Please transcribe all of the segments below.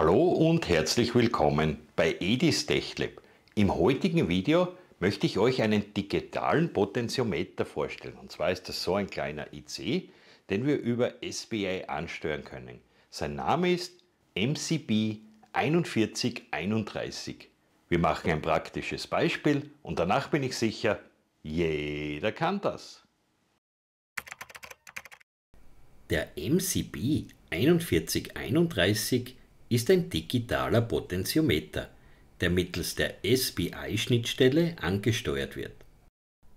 Hallo und herzlich willkommen bei Edis Techlab. Im heutigen Video möchte ich euch einen digitalen Potentiometer vorstellen. Und zwar ist das so ein kleiner IC, den wir über SBI ansteuern können. Sein Name ist MCB 4131. Wir machen ein praktisches Beispiel und danach bin ich sicher, jeder kann das. Der MCB 4131 ist ein digitaler Potentiometer, der mittels der sbi schnittstelle angesteuert wird.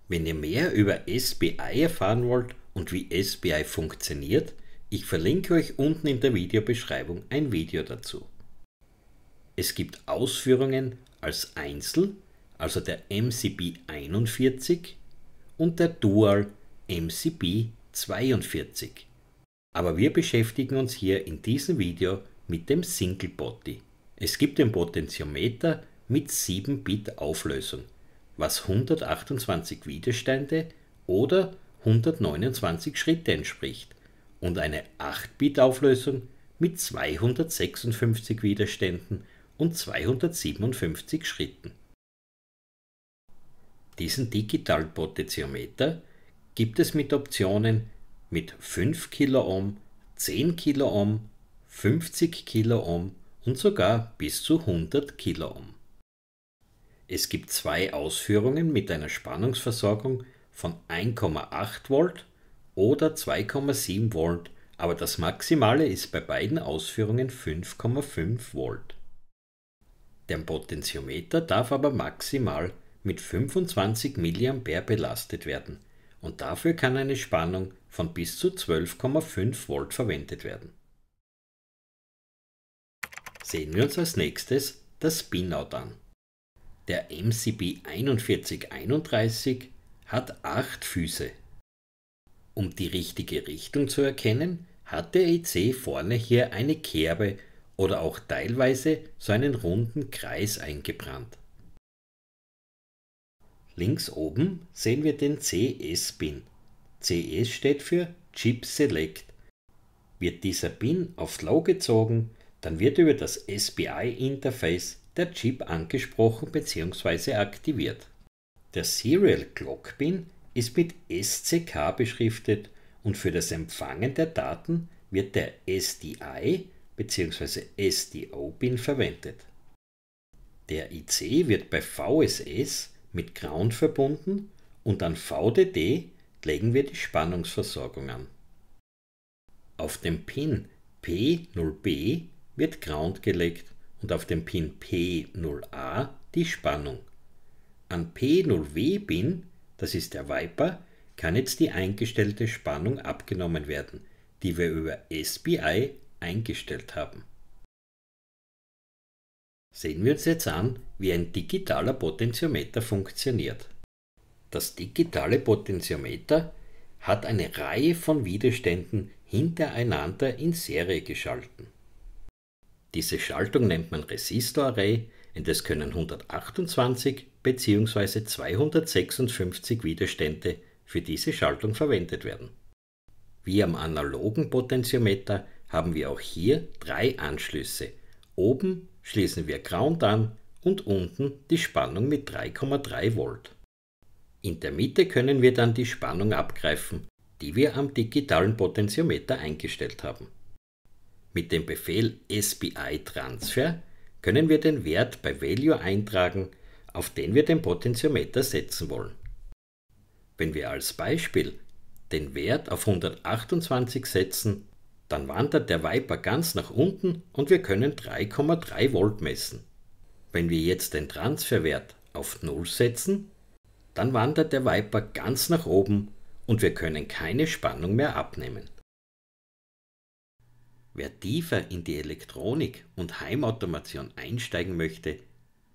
Wenn ihr mehr über SBI erfahren wollt und wie SBI funktioniert, ich verlinke euch unten in der Videobeschreibung ein Video dazu. Es gibt Ausführungen als Einzel, also der MCB 41 und der Dual MCB 42. Aber wir beschäftigen uns hier in diesem Video mit mit dem Single Body. Es gibt ein Potentiometer mit 7 Bit Auflösung, was 128 Widerstände oder 129 Schritte entspricht und eine 8 Bit Auflösung mit 256 Widerständen und 257 Schritten. Diesen Digital Potentiometer gibt es mit Optionen mit 5 Kiloohm, 10 Kiloohm, 50 Kiloohm und sogar bis zu 100 Kiloohm. Es gibt zwei Ausführungen mit einer Spannungsversorgung von 1,8 Volt oder 2,7 Volt, aber das Maximale ist bei beiden Ausführungen 5,5 Volt. Der Potentiometer darf aber maximal mit 25 mA belastet werden und dafür kann eine Spannung von bis zu 12,5 Volt verwendet werden sehen wir uns als nächstes das Spinout an. Der MCB 4131 hat 8 Füße. Um die richtige Richtung zu erkennen, hat der EC vorne hier eine Kerbe oder auch teilweise so einen runden Kreis eingebrannt. Links oben sehen wir den cs bin CS steht für Chip Select. Wird dieser Bin aufs Low gezogen, dann wird über das sbi interface der Chip angesprochen bzw. aktiviert. Der Serial Clock Pin ist mit SCK beschriftet und für das Empfangen der Daten wird der SDI bzw. SDO-Pin verwendet. Der IC wird bei VSS mit Ground verbunden und an VDD legen wir die Spannungsversorgung an. Auf dem Pin P0B wird Ground gelegt und auf dem Pin P0A die Spannung. An P0W-Pin, das ist der Viper, kann jetzt die eingestellte Spannung abgenommen werden, die wir über SBI eingestellt haben. Sehen wir uns jetzt an, wie ein digitaler Potentiometer funktioniert. Das digitale Potentiometer hat eine Reihe von Widerständen hintereinander in Serie geschalten. Diese Schaltung nennt man Resistorarray und es können 128 bzw. 256 Widerstände für diese Schaltung verwendet werden. Wie am analogen Potentiometer haben wir auch hier drei Anschlüsse. Oben schließen wir Ground an und unten die Spannung mit 3,3 Volt. In der Mitte können wir dann die Spannung abgreifen, die wir am digitalen Potentiometer eingestellt haben. Mit dem Befehl SBI Transfer können wir den Wert bei Value eintragen, auf den wir den Potentiometer setzen wollen. Wenn wir als Beispiel den Wert auf 128 setzen, dann wandert der Viper ganz nach unten und wir können 3,3 Volt messen. Wenn wir jetzt den Transferwert auf 0 setzen, dann wandert der Viper ganz nach oben und wir können keine Spannung mehr abnehmen. Wer tiefer in die Elektronik und Heimautomation einsteigen möchte,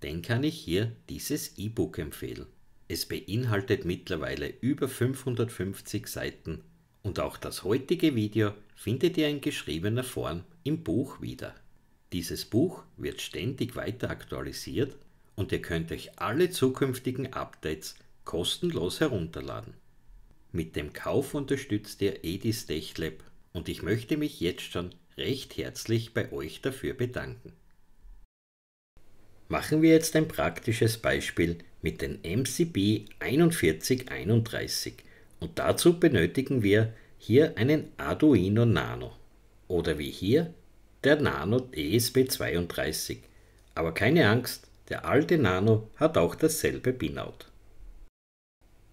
den kann ich hier dieses E-Book empfehlen. Es beinhaltet mittlerweile über 550 Seiten und auch das heutige Video findet ihr in geschriebener Form im Buch wieder. Dieses Buch wird ständig weiter aktualisiert und ihr könnt euch alle zukünftigen Updates kostenlos herunterladen. Mit dem Kauf unterstützt ihr Edis TechLab und ich möchte mich jetzt schon recht herzlich bei euch dafür bedanken. Machen wir jetzt ein praktisches Beispiel mit den MCB 4131 und dazu benötigen wir hier einen Arduino Nano oder wie hier der Nano ESP32. Aber keine Angst, der alte Nano hat auch dasselbe Pinout.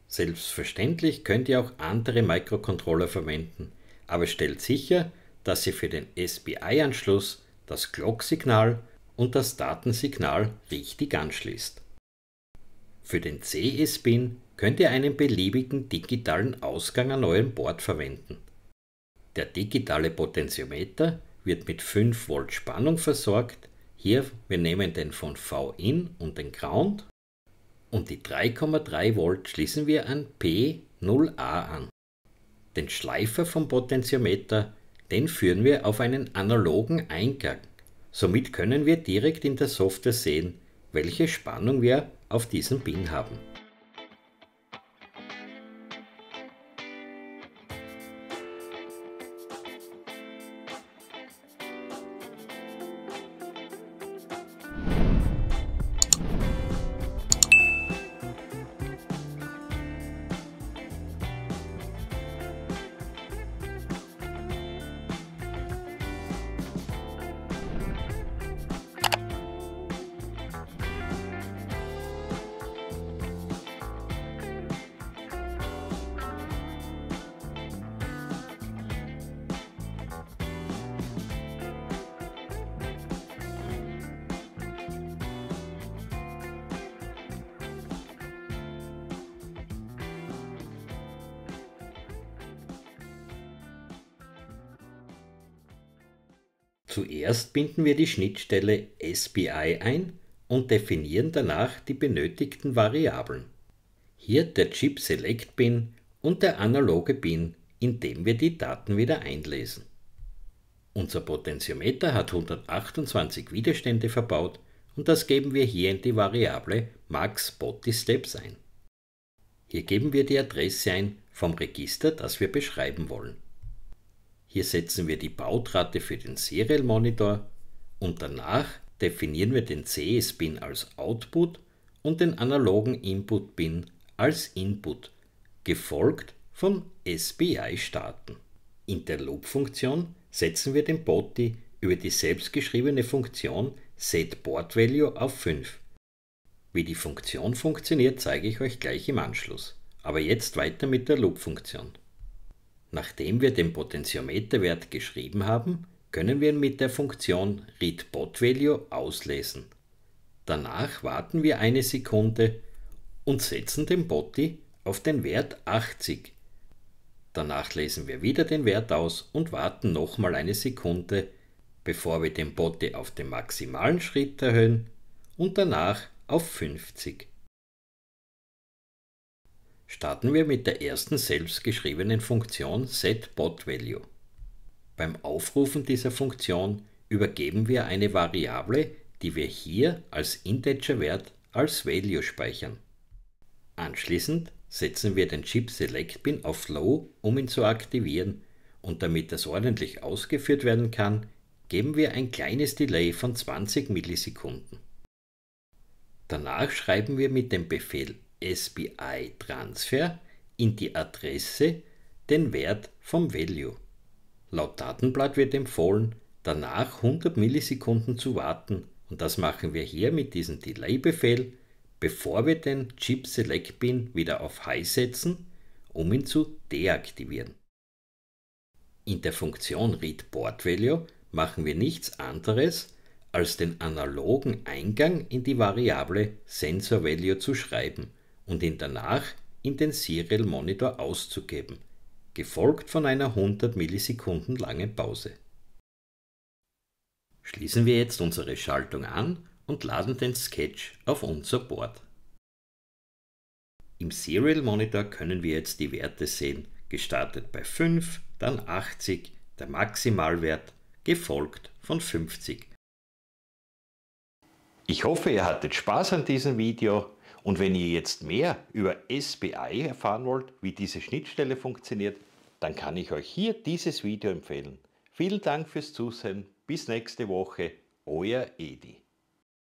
Selbstverständlich könnt ihr auch andere Microcontroller verwenden, aber stellt sicher, dass sie für den sbi anschluss das glock signal und das Datensignal richtig anschließt. Für den cs bin könnt ihr einen beliebigen digitalen Ausgang an eurem Board verwenden. Der digitale Potentiometer wird mit 5 Volt Spannung versorgt. Hier, wir nehmen den von VIN und den Ground und die 3,3 Volt schließen wir an P0A an. Den Schleifer vom Potentiometer den führen wir auf einen analogen Eingang. Somit können wir direkt in der Software sehen, welche Spannung wir auf diesem Pin haben. Zuerst binden wir die Schnittstelle SPI ein und definieren danach die benötigten Variablen. Hier der Chip Select Bin und der analoge Bin, in dem wir die Daten wieder einlesen. Unser Potentiometer hat 128 Widerstände verbaut und das geben wir hier in die Variable max_bodysteps ein. Hier geben wir die Adresse ein vom Register, das wir beschreiben wollen. Hier setzen wir die Baudrate für den Serial Monitor und danach definieren wir den CS-Pin als Output und den analogen Input-Pin als Input, gefolgt vom SPI-Starten. In der Loop-Funktion setzen wir den Boti über die selbstgeschriebene Funktion setBoardValue auf 5. Wie die Funktion funktioniert, zeige ich euch gleich im Anschluss. Aber jetzt weiter mit der Loop-Funktion. Nachdem wir den Potentiometerwert geschrieben haben, können wir ihn mit der Funktion readBotValue auslesen. Danach warten wir eine Sekunde und setzen den Botti auf den Wert 80. Danach lesen wir wieder den Wert aus und warten nochmal eine Sekunde, bevor wir den Botti auf den maximalen Schritt erhöhen und danach auf 50. Starten wir mit der ersten selbstgeschriebenen Funktion setBotValue. Beim Aufrufen dieser Funktion übergeben wir eine Variable, die wir hier als Integerwert als Value speichern. Anschließend setzen wir den Chip Select Bin auf Low, um ihn zu aktivieren und damit das ordentlich ausgeführt werden kann, geben wir ein kleines Delay von 20 Millisekunden. Danach schreiben wir mit dem Befehl SBI-Transfer in die Adresse den Wert vom Value. Laut Datenblatt wird empfohlen, danach 100 Millisekunden zu warten und das machen wir hier mit diesem Delay-Befehl, bevor wir den Chip Select Pin wieder auf High setzen, um ihn zu deaktivieren. In der Funktion Read Port Value machen wir nichts anderes, als den analogen Eingang in die Variable Sensor Value zu schreiben und ihn danach in den Serial Monitor auszugeben, gefolgt von einer 100 Millisekunden langen Pause. Schließen wir jetzt unsere Schaltung an und laden den Sketch auf unser Board. Im Serial Monitor können wir jetzt die Werte sehen, gestartet bei 5, dann 80, der Maximalwert, gefolgt von 50. Ich hoffe, ihr hattet Spaß an diesem Video und wenn ihr jetzt mehr über SBI erfahren wollt, wie diese Schnittstelle funktioniert, dann kann ich euch hier dieses Video empfehlen. Vielen Dank fürs Zusehen. Bis nächste Woche. Euer Edi.